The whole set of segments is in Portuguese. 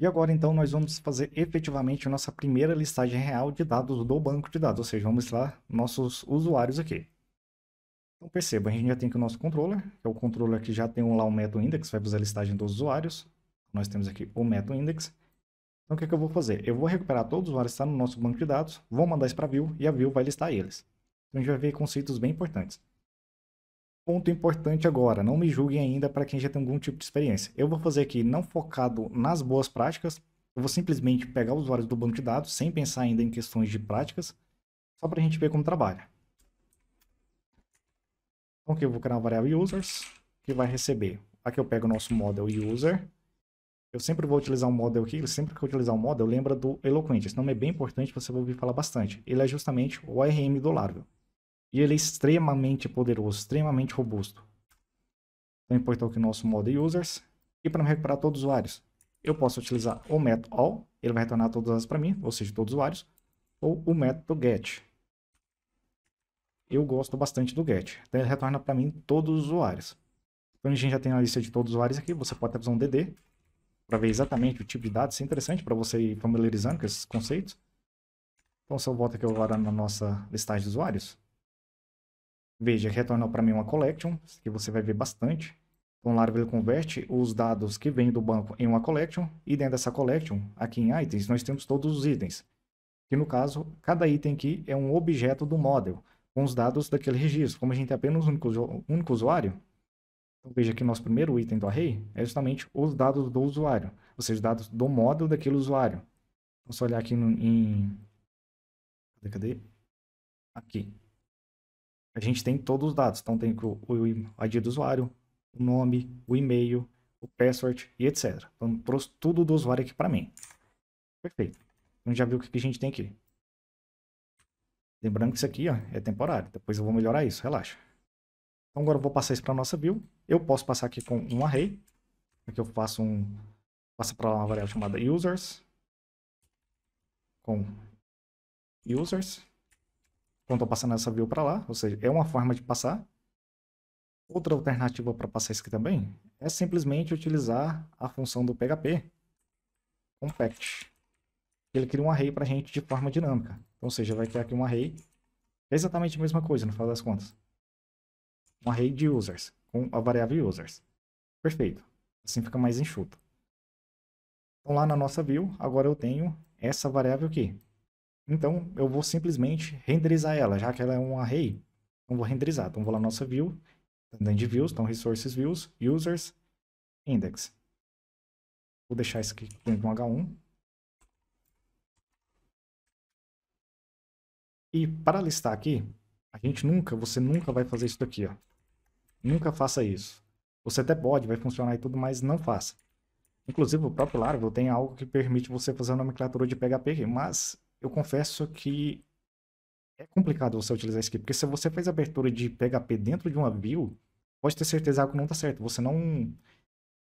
E agora então nós vamos fazer efetivamente a nossa primeira listagem real de dados do banco de dados, ou seja, vamos listar nossos usuários aqui. Então perceba, a gente já tem aqui o nosso controller, que é o controller que já tem lá o um método index, vai fazer a listagem dos usuários. Nós temos aqui o método index. Então o que, é que eu vou fazer? Eu vou recuperar todos os usuários que estão tá no nosso banco de dados, vou mandar isso para a view e a view vai listar eles. Então a gente vai ver conceitos bem importantes ponto importante agora, não me julguem ainda para quem já tem algum tipo de experiência. Eu vou fazer aqui não focado nas boas práticas, eu vou simplesmente pegar usuários do banco de dados, sem pensar ainda em questões de práticas, só para a gente ver como trabalha. Então aqui eu vou criar uma variável users, que vai receber. Aqui eu pego o nosso model user, eu sempre vou utilizar um model aqui, sempre que eu utilizar um model, lembra do Eloquent. Esse nome é bem importante, você vai ouvir falar bastante. Ele é justamente o ORM do Laravel. E ele é extremamente poderoso, extremamente robusto. Então importa aqui o nosso mod users. E para recuperar todos os usuários, eu posso utilizar o método all, ele vai retornar todas as para mim, ou seja, todos os usuários, ou o método get. Eu gosto bastante do get, então ele retorna para mim todos os usuários. Então a gente já tem a lista de todos os usuários aqui, você pode até usar um DD, para ver exatamente o tipo de dados, isso é interessante para você ir familiarizando com esses conceitos. Então se eu volto aqui agora na nossa listagem de usuários, Veja, retorna para mim uma collection, que você vai ver bastante. Então, Laravel converte os dados que vêm do banco em uma collection, e dentro dessa collection, aqui em itens, nós temos todos os itens. Que no caso, cada item aqui é um objeto do model, com os dados daquele registro. Como a gente é apenas um único, único usuário, então veja que nosso primeiro item do array é justamente os dados do usuário, ou seja, os dados do model daquele usuário. Vamos então, olhar aqui no, em... Cadê, cadê? Aqui a gente tem todos os dados. Então tem o, ID do usuário, o nome, o e-mail, o password e etc. Então trouxe tudo do usuário aqui para mim. Perfeito. Então já viu o que a gente tem aqui. Lembrando que isso aqui ó, é temporário. Depois eu vou melhorar isso, relaxa. Então agora eu vou passar isso para nossa view. Eu posso passar aqui com um array. Aqui eu faço um... Passa para uma variável chamada users. Com users quando estão passando essa view para lá, ou seja, é uma forma de passar. Outra alternativa para passar isso aqui também é simplesmente utilizar a função do PHP, compact. Ele cria um array para a gente de forma dinâmica. Então, ou seja, vai criar aqui um array, é exatamente a mesma coisa, no final das contas. Um array de users, com a variável users. Perfeito. Assim fica mais enxuto. Então, lá na nossa view, agora eu tenho essa variável aqui, então, eu vou simplesmente renderizar ela, já que ela é um array. Então, vou renderizar. Então, vou lá na nossa view, tá dentro de views, então resources views, users, index. Vou deixar isso aqui dentro de um H1. E para listar aqui, a gente nunca, você nunca vai fazer isso daqui, ó. Nunca faça isso. Você até pode, vai funcionar e tudo, mas não faça. Inclusive, o próprio Laravel tem algo que permite você fazer a nomenclatura de PHP, mas eu confesso que é complicado você utilizar isso aqui, porque se você faz abertura de PHP dentro de uma view, pode ter certeza que não está certo. Você não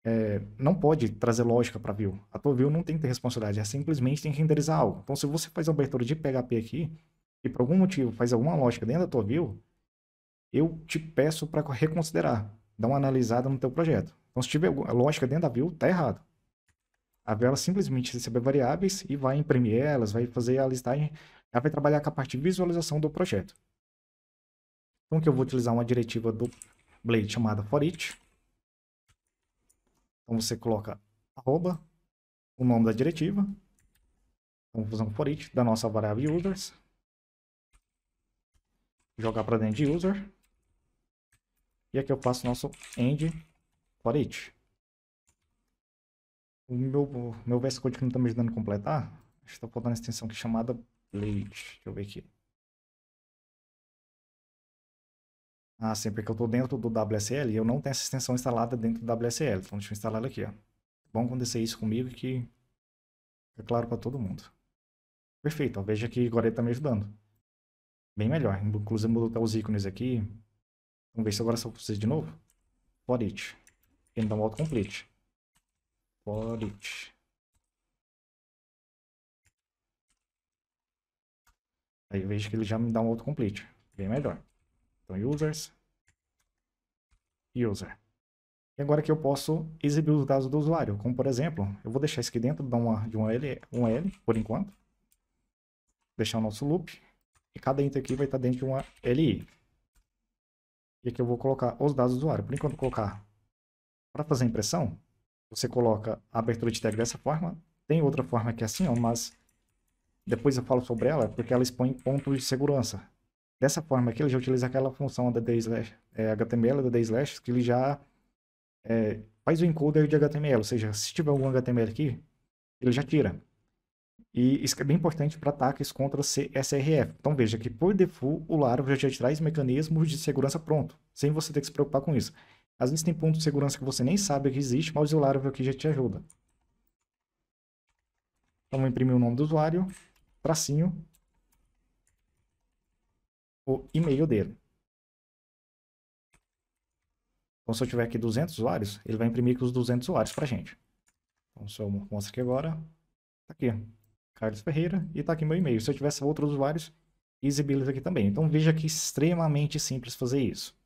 é, não pode trazer lógica para view. A tua view não tem que ter responsabilidade, é simplesmente tem que renderizar algo. Então, se você faz abertura de PHP aqui, e por algum motivo faz alguma lógica dentro da tua view, eu te peço para reconsiderar, dar uma analisada no teu projeto. Então, se tiver lógica dentro da view, está errado. A vela simplesmente recebe variáveis e vai imprimir elas, vai fazer a listagem, ela vai trabalhar com a parte de visualização do projeto. Então aqui eu vou utilizar uma diretiva do Blade chamada forEach. Então você coloca arroba, o nome da diretiva. Então vamos fazer um forEach da nossa variável users. Jogar para dentro de user. E aqui eu faço nosso end forEach. O meu, meu VS Code que não está me ajudando a completar, está faltando a extensão aqui chamada Blade. Deixa eu ver aqui. Ah, sempre que eu estou dentro do WSL, eu não tenho essa extensão instalada dentro do WSL. Então deixa eu instalar ela aqui, ó. Tá bom acontecer isso comigo que fica claro para todo mundo. Perfeito, ó. veja que agora ele está me ajudando. Bem melhor. Inclusive mudou até os ícones aqui. Vamos ver se agora só precisa de novo. For it. Ele dá um autocomplete. Aí eu vejo que ele já me dá um autocomplete. Bem melhor. Então, users. User. E agora que eu posso exibir os dados do usuário. Como, por exemplo, eu vou deixar isso aqui dentro de, uma, de um, L, um L, por enquanto. Deixar o nosso loop. E cada enter aqui vai estar dentro de uma LI. E aqui eu vou colocar os dados do usuário. Por enquanto, vou colocar para fazer a impressão, você coloca a abertura de tag dessa forma. Tem outra forma que é assim, ó, mas depois eu falo sobre ela, porque ela expõe pontos de segurança. Dessa forma aqui, ele já utiliza aquela função da slash, é, HTML da slash, que ele já é, faz o encoder de HTML, ou seja, se tiver algum HTML aqui, ele já tira. E isso é bem importante para ataques contra CSRF. Então veja que por default o Laravel já te traz mecanismos de segurança pronto, sem você ter que se preocupar com isso. Às vezes tem ponto de segurança que você nem sabe que existe, mas o usuário aqui já te ajuda. Então, vamos imprimir o nome do usuário, tracinho, o e-mail dele. Então, se eu tiver aqui 200 usuários, ele vai imprimir com os 200 usuários para gente. Então, se eu mostro aqui agora, tá aqui, Carlos Ferreira, e tá aqui meu e-mail. Se eu tivesse outros usuários, easy aqui também. Então, veja que é extremamente simples fazer isso.